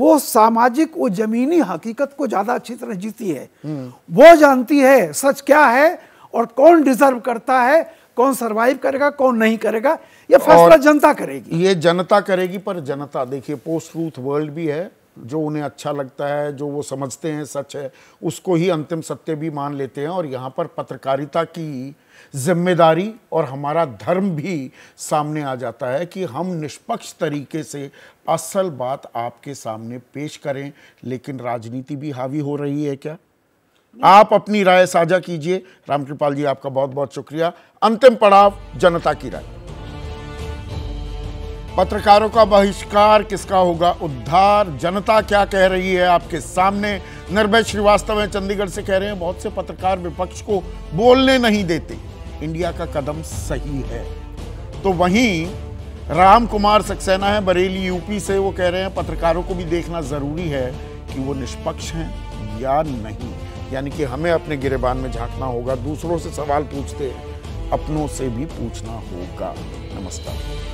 वो सामाजिक वो जमीनी हकीकत को ज़्यादा अच्छी तरह जीती है हम्म। वो जानती है सच क्या है और कौन डिजर्व करता है कौन सरवाइव करेगा कौन नहीं करेगा ये फैसला जनता करेगी
ये जनता करेगी पर जनता देखिए पोस्ट रूथ वर्ल्ड भी है जो उन्हें अच्छा लगता है जो वो समझते हैं सच है उसको ही अंतिम सत्य भी मान लेते हैं और यहाँ पर पत्रकारिता की जिम्मेदारी और हमारा धर्म भी सामने आ जाता है कि हम निष्पक्ष तरीके से असल बात आपके सामने पेश करें लेकिन राजनीति भी हावी हो रही है क्या आप अपनी राय साझा कीजिए रामकृपाल जी आपका बहुत बहुत शुक्रिया अंतिम पड़ाव जनता की राय पत्रकारों का बहिष्कार किसका होगा उद्धार जनता क्या कह रही है आपके सामने निर्भय श्रीवास्तव है चंडीगढ़ से कह रहे हैं बहुत से पत्रकार विपक्ष को बोलने नहीं देते इंडिया का कदम सही है तो वहीं राम कुमार सक्सेना है बरेली यूपी से वो कह रहे हैं पत्रकारों को भी देखना ज़रूरी है कि वो निष्पक्ष हैं या नहीं यानी कि हमें अपने गिरेबान में झांकना होगा दूसरों से सवाल पूछते अपनों से भी पूछना होगा नमस्कार